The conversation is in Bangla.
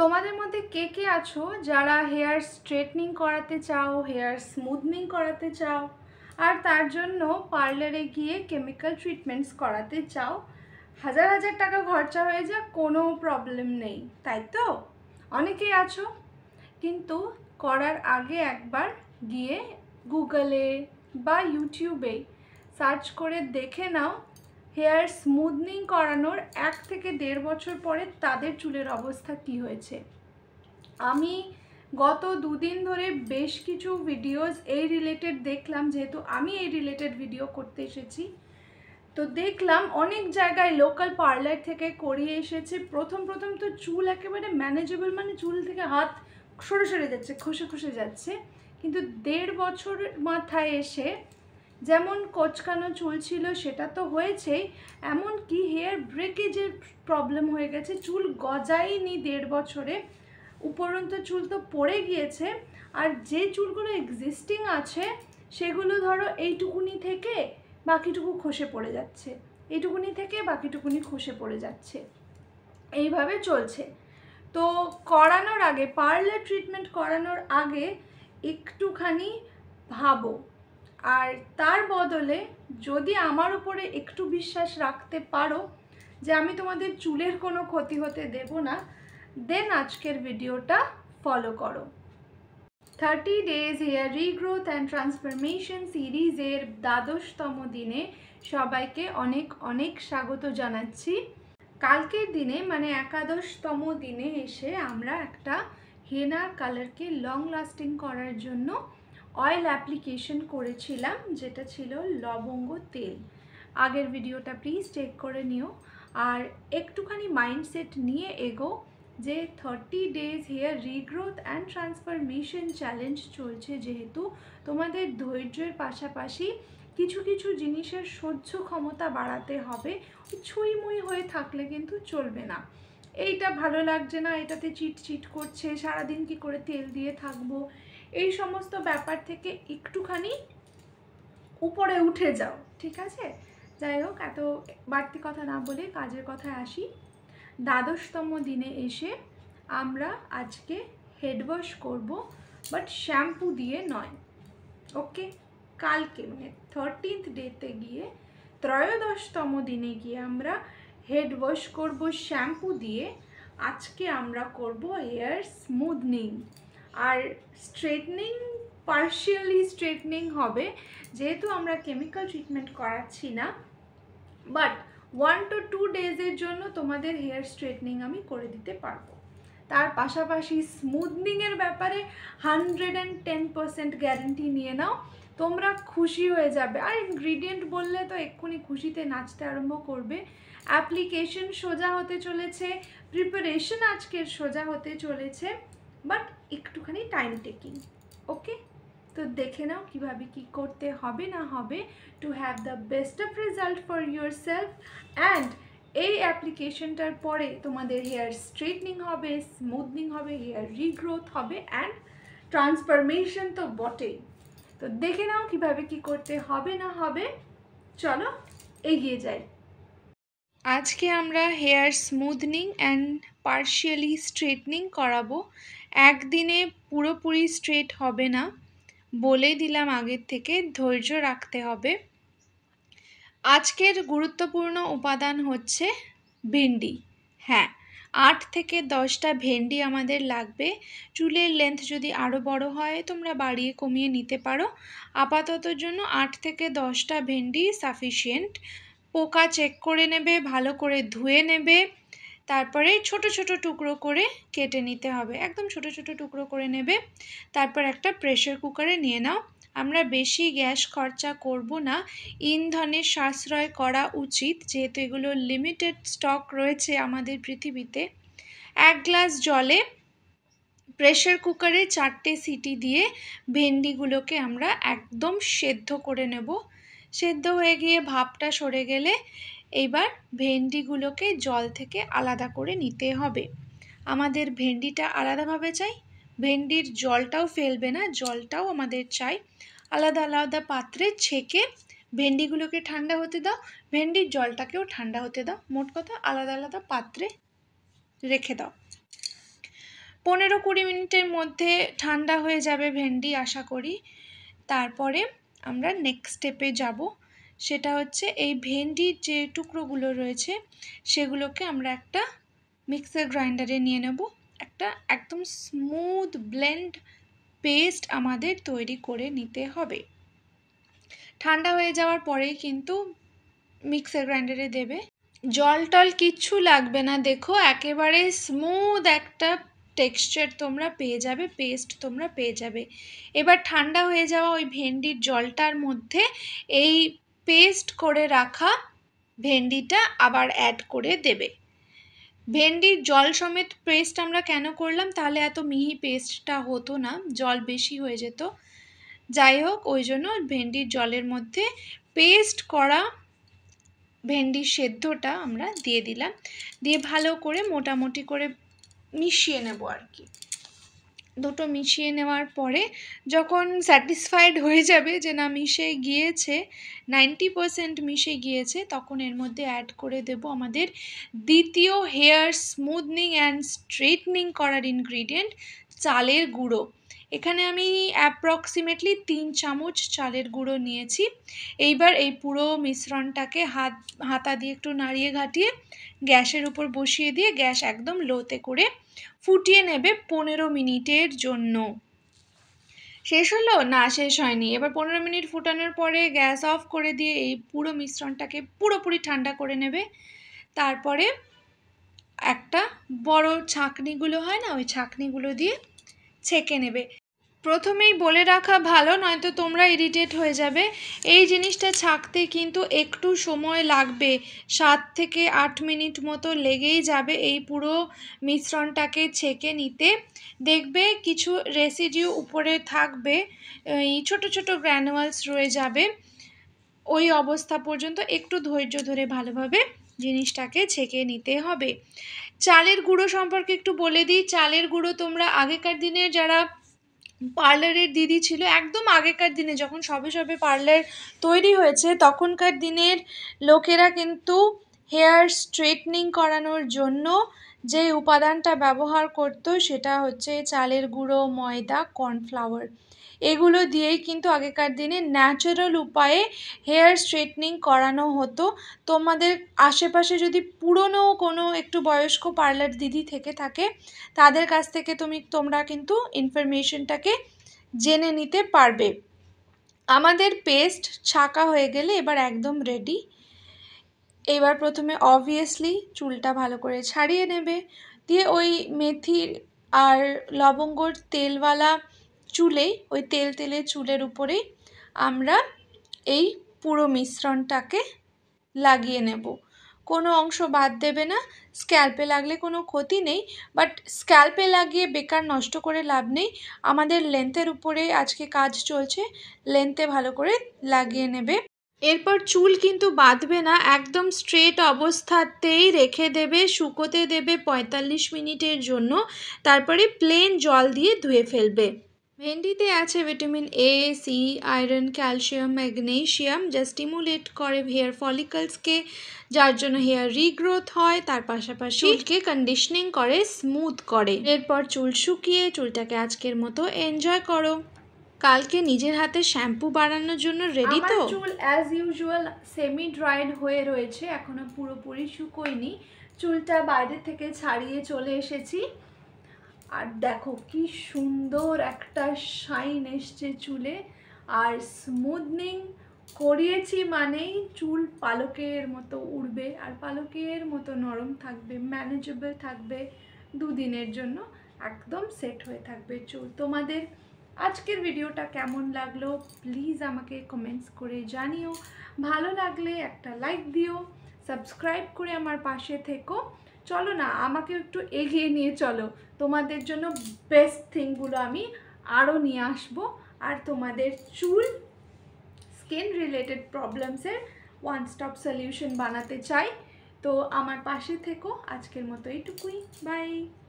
তোমাদের মধ্যে কে কে আছো যারা হেয়ার স্ট্রেটনিং করাতে চাও হেয়ার স্মুথনিং করাতে চাও আর তার জন্য পার্লারে গিয়ে কেমিক্যাল ট্রিটমেন্টস করাতে চাও হাজার হাজার টাকা খরচা হয়ে যাক কোনো প্রবলেম নেই তাই তো অনেকেই আছো কিন্তু করার আগে একবার গিয়ে গুগলে বা ইউটিউবে সার্চ করে দেখে নাও হেয়ার স্মুথনিং করানোর এক থেকে দেড় বছর পরে তাদের চুলের অবস্থা কি হয়েছে আমি গত দুদিন ধরে বেশ কিছু ভিডিওস এই রিলেটেড দেখলাম যেহেতু আমি এই রিলেটেড ভিডিও করতে এসেছি তো দেখলাম অনেক জায়গায় লোকাল পার্লার থেকে করিয়ে এসেছে প্রথম প্রথম তো চুল একেবারে ম্যানেজেবল মানে চুল থেকে হাত সরে সরে যাচ্ছে খসে খসে যাচ্ছে কিন্তু দেড় বছর মাথায় এসে যেমন কোচকানো চুল ছিল সেটা তো হয়েছেই এমনকি হেয়ার ব্রেকেজের প্রবলেম হয়ে গেছে চুল গজায়নি দেড় বছরে উপরন্ত চুল তো পড়ে গিয়েছে আর যে চুলগুলো এক্সিস্টিং আছে সেগুলো ধরো এইটুকুনি থেকে বাকিটুকু খসে পড়ে যাচ্ছে এইটুকুনি থেকে বাকিটুকুনি খসে পড়ে যাচ্ছে এইভাবে চলছে তো করানোর আগে পার্লার ট্রিটমেন্ট করানোর আগে একটুখানি ভাবো আর তার বদলে যদি আমার উপরে একটু বিশ্বাস রাখতে পারো যে আমি তোমাদের চুলের কোনো ক্ষতি হতে দেব না দেন আজকের ভিডিওটা ফলো করো thirty days hair regrowth and transformation সিরিজের দ্বাদশতম দিনে সবাইকে অনেক অনেক স্বাগত জানাচ্ছি কালকের দিনে মানে একাদশতম দিনে এসে আমরা একটা হেনার কালারকে লং লাস্টিং করার জন্য অয়েল অ্যাপ্লিকেশন করেছিলাম যেটা ছিল লবঙ্গ তেল আগের ভিডিওটা প্লিজ চেক করে নিও আর একটুখানি মাইন্ডসেট নিয়ে এগো যে thirty days hair regrowth and transformation challenge চলছে যেহেতু তোমাদের ধৈর্যের পাশাপাশি কিছু কিছু জিনিসের সহ্য ক্ষমতা বাড়াতে হবে ছুঁইমুই হয়ে থাকলে কিন্তু চলবে না এইটা ভালো লাগছে না এটাতে চিট চিট করছে সারাদিন কি করে তেল দিয়ে থাকবো এই সমস্ত ব্যাপার থেকে একটুখানি উপরে উঠে যাও ঠিক আছে যাই হোক এত বাড়তি কথা না বলে কাজের কথায় আসি দ্বাদশতম দিনে এসে আমরা আজকে হেড ওয়াশ করবো বাট শ্যাম্পু দিয়ে নয় ওকে কালকে মানে থার্টিন্থ ডেতে গিয়ে ত্রয়োদশতম দিনে গিয়ে আমরা হেড ওয়াশ করব শ্যাম্পু দিয়ে আজকে আমরা করব হেয়ার স্মুথনিং আর স্ট্রেটনিং পার্শিয়ালি স্ট্রেটনিং হবে যেহেতু আমরা কেমিক্যাল ট্রিটমেন্ট করাচ্ছি না বাট ওয়ান টু টু ডেজের জন্য তোমাদের হেয়ার স্ট্রেটনিং আমি করে দিতে পারবো তার পাশাপাশি স্মুথনিংয়ের ব্যাপারে hundred and ten percent guarantee নিয়ে নাও তোমরা খুশি হয়ে যাবে আর ইনগ্রিডিয়েন্ট বললে তো এক্ষুনি খুশিতে নাচতে আরম্ভ করবে অ্যাপ্লিকেশন সোজা হতে চলেছে প্রিপারেশন আজকের সোজা হতে চলেছে বাট একটুখানি টাইম টেকিং ওকে তো দেখে নাও কীভাবে কি করতে হবে না হবে to have the best of result for yourself and এই অ্যাপ্লিকেশনটার পরে তোমাদের হেয়ার স্ট্রেটনিং হবে স্মুথনিং হবে হেয়ার রিগ্রোথ হবে অ্যান্ড ট্রান্সফরমেশন তো বটেই তো দেখে নাও কীভাবে কি করতে হবে না হবে চলো এগিয়ে যাই আজকে আমরা hair smoothing and partially straightening করাবো একদিনে পুরোপুরি স্ট্রেট হবে না বলেই দিলাম আগের থেকে ধৈর্য রাখতে হবে আজকের গুরুত্বপূর্ণ উপাদান হচ্ছে ভেন্ডি হ্যাঁ আট থেকে দশটা ভেন্ডি আমাদের লাগবে চুলের লেন্থ যদি আরও বড় হয় তোমরা বাড়িয়ে কমিয়ে নিতে পারো আপাততর জন্য আট থেকে দশটা ভেন্ডি সাফিসিয়েন্ট পোকা চেক করে নেবে ভালো করে ধুয়ে নেবে তারপরে ছোট ছোট টুকরো করে কেটে নিতে হবে একদম ছোট ছোট টুকরো করে নেবে তারপর একটা প্রেশার কুকারে নিয়ে নাও আমরা বেশি গ্যাস খরচা করব না ইন্ধনের সাশ্রয় করা উচিত যেহেতু এগুলো লিমিটেড স্টক রয়েছে আমাদের পৃথিবীতে এক গ্লাস জলে প্রেশার কুকারে চারটে সিটি দিয়ে ভেন্ডিগুলোকে আমরা একদম সেদ্ধ করে নেব সেদ্ধ হয়ে গিয়ে ভাপটা সরে গেলে এইবার ভেন্ডিগুলোকে জল থেকে আলাদা করে নিতে হবে আমাদের ভেন্ডিটা আলাদাভাবে চাই ভেন্ডির জলটাও ফেলবে না জলটাও আমাদের চাই আলাদা আলাদা পাত্রে ছেঁকে ভেন্ডিগুলোকে ঠান্ডা হতে দাও ভেন্ডির জলটাকেও ঠান্ডা হতে দাও মোট কথা আলাদা আলাদা পাত্রে রেখে দাও পনেরো কুড়ি মিনিটের মধ্যে ঠান্ডা হয়ে যাবে ভেন্ডি আশা করি তারপরে আমরা নেক্সট স্টেপে যাব সেটা হচ্ছে এই ভেন্ডির যে টুকরোগুলো রয়েছে সেগুলোকে আমরা একটা মিক্সার গ্রাইন্ডারে নিয়ে নেব একটা একদম স্মুথ ব্লেন্ড পেস্ট আমাদের তৈরি করে নিতে হবে ঠান্ডা হয়ে যাওয়ার পরেই কিন্তু মিক্সার গ্রাইন্ডারে দেবে জল টল কিচ্ছু লাগবে না দেখো একেবারে স্মুথ একটা টেক্সচার তোমরা পেয়ে যাবে পেস্ট তোমরা পেয়ে যাবে এবার ঠান্ডা হয়ে যাওয়া ওই ভেন্ডির জলটার মধ্যে এই পেস্ট করে রাখা ভেন্ডিটা আবার অ্যাড করে দেবে ভেন্ডির জল সমেত পেস্ট আমরা কেন করলাম তাহলে এত মিহি পেস্টটা হতো না জল বেশি হয়ে যেত যাই হোক ওই জন্য ভেন্ডির জলের মধ্যে পেস্ট করা ভেন্ডির সেদ্ধটা আমরা দিয়ে দিলাম দিয়ে ভালো করে মোটামুটি করে মিশিয়ে নেব আর কি দুটো মিশিয়ে নেওয়ার পরে যখন স্যাটিসফাইড হয়ে যাবে যে না মিশে গিয়েছে নাইনটি পারসেন্ট মিশে গিয়েছে তখন এর মধ্যে অ্যাড করে দেব আমাদের দ্বিতীয় হেয়ার স্মুথনিং অ্যান্ড স্ট্রেটনিং করার ইনগ্রিডিয়েন্ট চালের গুঁড়ো এখানে আমি অ্যাপ্রক্সিমেটলি তিন চামচ চালের গুঁড়ো নিয়েছি এইবার এই পুরো মিশ্রণটাকে হাত হাতা দিয়ে একটু নাড়িয়ে ঘাটিয়ে গ্যাসের উপর বসিয়ে দিয়ে গ্যাস একদম লোতে করে ফুটিয়ে নেবে পনেরো মিনিটের জন্য শেষ হলো না শেষ হয়নি এবার পনেরো মিনিট ফুটানোর পরে গ্যাস অফ করে দিয়ে এই পুরো মিশ্রণটাকে পুরোপুরি ঠান্ডা করে নেবে তারপরে একটা বড় ছাঁকনিগুলো হয় না ওই ছাঁকনিগুলো দিয়ে ছেঁকে নেবে প্রথমেই বলে রাখা ভালো নয়তো তোমরা ইরিটেট হয়ে যাবে এই জিনিসটা ছাকতে কিন্তু একটু সময় লাগবে সাত থেকে আট মিনিট মতো লেগেই যাবে এই পুরো মিশ্রণটাকে ছেঁকে নিতে দেখবে কিছু রেসিডিউ উপরে থাকবে এই ছোট ছোটো গ্র্যানুয়ালস রয়ে যাবে ওই অবস্থা পর্যন্ত একটু ধৈর্য ধরে ভালোভাবে জিনিসটাকে ছেঁকে নিতে হবে চালের গুঁড়ো সম্পর্কে একটু বলে দিই চালের গুঁড়ো তোমরা আগেকার দিনে যারা পার্লারের দিদি ছিল একদম আগেকার দিনে যখন সবে সবে পার্লার তৈরি হয়েছে তখনকার দিনের লোকেরা কিন্তু হেয়ার স্ট্রেটনিং করানোর জন্য যে উপাদানটা ব্যবহার করতো সেটা হচ্ছে চালের গুঁড়ো ময়দা কর্নফ্লাওয়ার এগুলো দিয়েই কিন্তু আগেকার দিনে ন্যাচারাল উপায়ে হেয়ার স্ট্রেটনিং করানো হতো তোমাদের আশেপাশে যদি পুরনো কোনো একটু বয়স্ক পার্লার দিদি থেকে থাকে তাদের কাছ থেকে তুমি তোমরা কিন্তু ইনফরমেশনটাকে জেনে নিতে পারবে আমাদের পেস্ট ছাকা হয়ে গেলে এবার একদম রেডি এবার প্রথমে অবভিয়াসলি চুলটা ভালো করে ছাড়িয়ে নেবে দিয়ে ওই মেথির আর লবঙ্গর তেলওয়ালা চুলে ওই তেল তেলে চুলের উপরে আমরা এই পুরো মিশ্রণটাকে লাগিয়ে নেব কোনো অংশ বাদ দেবে না স্ক্যাল্পে লাগলে কোনো ক্ষতি নেই বাট স্ক্যাল্পে লাগিয়ে বেকার নষ্ট করে লাভ নেই আমাদের লেন্থের উপরে আজকে কাজ চলছে লেন্থে ভালো করে লাগিয়ে নেবে এরপর চুল কিন্তু বাঁধবে না একদম স্ট্রেট অবস্থাতেই রেখে দেবে শুকোতে দেবে ৪৫ মিনিটের জন্য তারপরে প্লেন জল দিয়ে ধুয়ে ফেলবে ভেন্ডিতে আছে vitamin A C iron calcium magnesium যা স্টিমুলেট করে হেয়ার ফলিকলসকে যার জন্য হেয়ার রিগ্রোথ হয় তার পাশাপাশি চুলকে কন্ডিশনিং করে স্মুথ করে এরপর চুল শুকিয়ে চুলটাকে আজকের মতো এনজয় করো কালকে নিজের হাতে শ্যাম্পু বানানোর জন্য রেডি তো চুল অ্যাজ ইউজুয়াল সেমি ড্রাইড হয়ে রয়েছে এখনো পুরোপুরি শুকোয়নি চুলটা বাইরে থেকে ছাড়িয়ে চলে এসেছি আর দেখো কি সুন্দর একটা শাইন এসছে চুলে আর স্মুথনিং করিয়েছি মানেই চুল পালকের মতো উড়বে আর পালকের মতো নরম থাকবে ম্যানেজেবল থাকবে দুদিনের জন্য একদম সেট হয়ে থাকবে চুল তোমাদের আজকের ভিডিওটা কেমন লাগলো প্লিজ আমাকে কমেন্টস করে জানিও ভালো লাগলে একটা লাইক দিও সাবস্ক্রাইব করে আমার পাশে থেকো চলো না আমাকে একটু এগিয়ে নিয়ে চলো তোমাদের জন্য বেস্ট থিংগুলো আমি আরও নিয়ে আসবো আর তোমাদের চুল স্কিন রিলেটেড প্রবলেমসের ওয়ান স্টপ সলিউশন বানাতে চাই তো আমার পাশে থেকো আজকের মতো এইটুকুই বাই